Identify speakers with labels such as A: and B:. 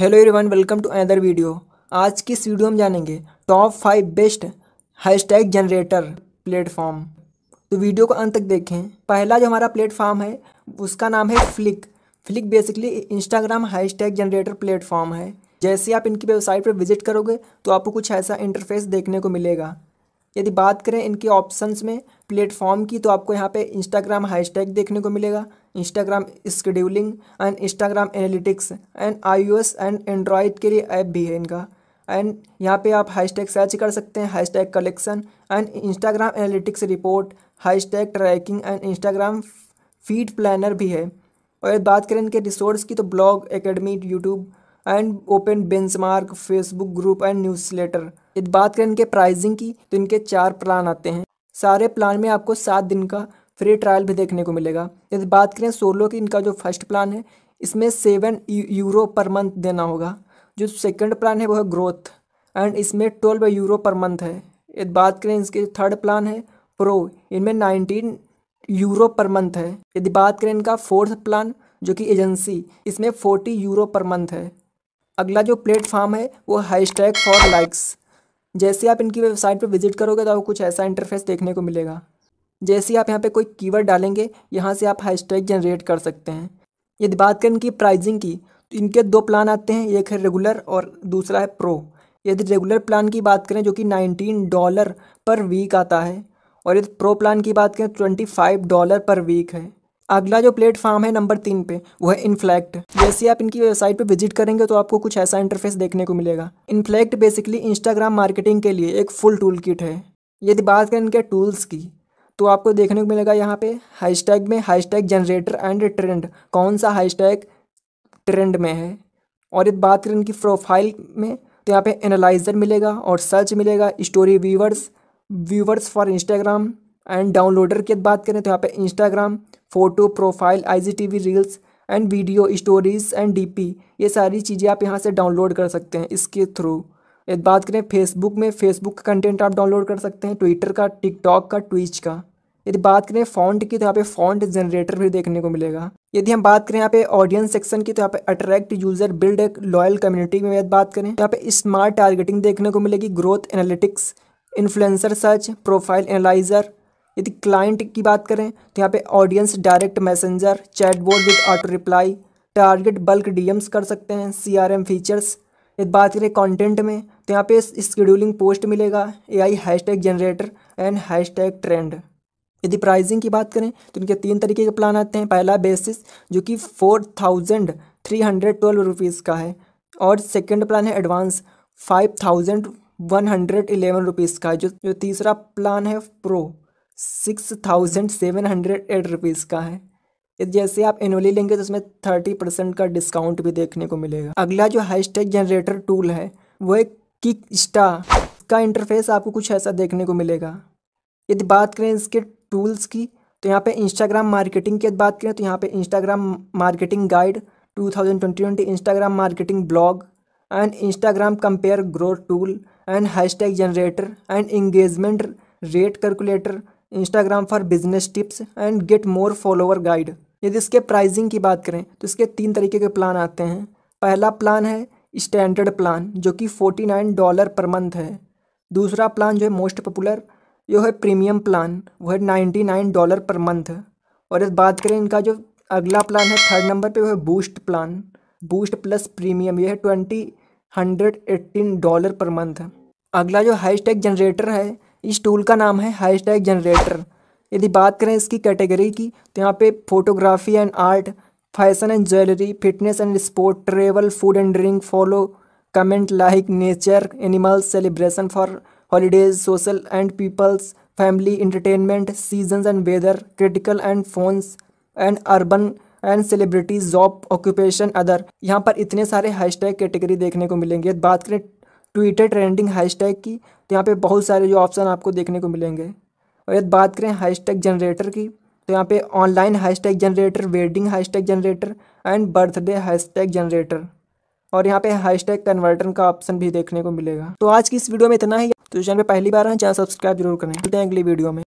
A: hello everyone welcome to another video आज की इस वीडियो हम जानेंगे top five best hashtag generator platform तो वीडियो को अंत तक देखें पहला जो हमारा प्लेटफॉर्म है उसका नाम है Flick Flick basically Instagram hashtag generator platform है जैसे आप इनकी वेबसाइट पर विजिट करोगे तो आपको कुछ ऐसा इंटरफेस देखने को मिलेगा यदि बात करें इनके ऑप्शंस में प्लेटफॉर्म की तो आपको यहाँ पे इंस्टाग्राम हैशटैग देखने को मिलेगा Instagram scheduling and Instagram analytics and I and Android के लिए ऐप भी है इनका एंड यहाँ पे आप टैग सर्च कर सकते हैं tag collection and Instagram analytics report tag tracking and Instagram feed planner भी है और बात करें इनके रिसोर्स की तो blog academy YouTube and open benchmark Facebook group and newsletter बात करें इनके प्राइजिंग की तो इनके चार प्लान आते हैं सारे प्लान में आपको सात दिन का फ्री ट्रायल भी देखने को मिलेगा यदि बात करें सोलो की इनका जो फर्स्ट प्लान है इसमें सेवन यूरो पर मंथ देना होगा जो सेकंड प्लान है वो है ग्रोथ एंड इसमें ट्वेल्व यूरो पर मंथ है यदि बात करें इसके थर्ड प्लान है प्रो इनमें नाइनटीन यूरो पर मंथ है यदि बात करें इनका फोर्थ प्लान जो कि एजेंसी इसमें फोर्टी यूरो पर मंथ है अगला जो प्लेटफॉर्म है वो हैशटैग फॉर लाइक्स जैसे आप इनकी वेबसाइट पर विजिट करोगे तो आपको कुछ ऐसा इंटरफेस देखने को मिलेगा जैसे आप यहाँ पे कोई कीवर्ड डालेंगे यहाँ से आप हैशटैग जनरेट कर सकते हैं यदि बात करें इनकी प्राइजिंग की तो इनके दो प्लान आते हैं एक है रेगुलर और दूसरा है प्रो यदि रेगुलर प्लान की बात करें जो कि नाइनटीन डॉलर पर वीक आता है और यदि प्रो प्लान की बात करें twenty five dollar per week है अगला जो प्लेटफॉर्म है नंबर तीन पे वो है इनफ्लैक्ट जैसे आप इनकी वेबसाइट पे विजिट करेंगे तो आपको कुछ ऐसा इंटरफेस देखने को मिलेगा इनफ्लैक्ट बेसिकली इंस्टाग्राम मार्केटिंग के लिए एक फुल टूल किट है यदि बात करें इनके टूल्स की तो आपको देखने को मिलेगा यहाँ पे हैशटैग में हैशटैग जनरेटर एंड ट्रेंड कौन सा हैशटैग ट्रेंड में है और ये बात करें इनकी प्रोफाइल में तो यहाँ पे एनालाइजर मिलेगा और सर्च मिलेगा story viewers viewers for Instagram and downloader की बात करें तो यहाँ पे Instagram photo profile IGTV reels and video stories and DP ये सारी चीज़ें आप यहाँ से डाउनलोड कर सकते हैं इसके थ्रू यदि बात करें फेसबुक में फेसबुक का कंटेंट आप डाउनलोड कर सकते हैं ट्विटर का टिकटॉक का ट्विच का यदि बात करें फॉन्ट की तो यहाँ पे फॉन्ट जनरेटर भी देखने को मिलेगा यदि हम बात करें यहाँ पे ऑडियंस सेक्शन की तो यहाँ पे अट्रैक्ट यूजर बिल्ड एक लॉयल कम्युनिटी में यदि बात करें तो यहाँ पे स्मार्ट टारगेटिंग देखने को मिलेगी growth analytics influencer search profile analyser यदि क्लाइंट की बात करें तो यहाँ पे audience direct messenger chatbot with auto reply target bulk DMs कर सकते हैं सीआरएम फीचर्स यदि बात करें कंटेंट में तो यहाँ पे स्केड्यूलिंग पोस्ट मिलेगा A I hashtag generator and hashtag trend यदि प्राइसिंग की बात करें तो इनके तीन तरीके के प्लान आते हैं पहला बेसिस जो कि four thousand three hundred twelve rupees का है और सेकेंड प्लान है advance five thousand one hundred eleven rupees का है जो जो तीसरा प्लान है pro six thousand seven hundred eight rupees का है जैसे आप एनुअली लेंगे तो उसमें थर्टी परसेंट का डिस्काउंट भी देखने को मिलेगा अगला जो हैशटैग जनरेटर टूल है वो एक कि स्टा का इंटरफेस आपको कुछ ऐसा देखने को मिलेगा यदि बात करें इसके टूल्स की तो यहाँ पे इंस्टाग्राम मार्केटिंग की बात करें तो यहाँ पे Instagram marketing guide 2020 Instagram marketing blog and Instagram compare growth tool and hashtag generator and engagement rate calculator Instagram for business tips and get more follower guide यदि इसके प्राइजिंग की बात करें तो इसके तीन तरीके के प्लान आते हैं पहला प्लान है स्टैंडर्ड प्लान जो कि forty nine dollar per month है दूसरा प्लान जो है मोस्ट पॉपुलर जो है प्रीमियम प्लान वो है ninety nine dollar per month और इस बात करें इनका जो अगला प्लान है थर्ड नंबर पे वो है boost plan boost plus premium ये है twenty hundred eighteen dollar per month अगला जो हैशटैग जनरेटर है इस टूल का नाम है हैशटैग जनरेटर यदि बात करें इसकी कैटेगरी की तो यहाँ पे photography and art fashion and jewellery fitness and sport travel food and drink follow comment like nature animals celebration for holidays social and peoples family entertainment season and weather critical and phones and urban and celebrities job occupation other यहाँ पर इतने सारे hashtag category देखने को मिलेंगे बात करें Twitter trending hashtag की तो यहाँ पे बहुत सारे जो ऑप्शन आपको देखने को मिलेंगे और यदि बात करें हैशटैग जनरेटर की तो यहाँ पे online hashtag generator wedding hashtag generator and birthday hashtag generator और यहाँ पे हैशटैग कन्वर्टर का ऑप्शन भी देखने को मिलेगा तो आज की इस वीडियो में इतना ही तो चैनल पे पहली बार है चैनल सब्सक्राइब जरूर करें मिलते हैं अगली वीडियो में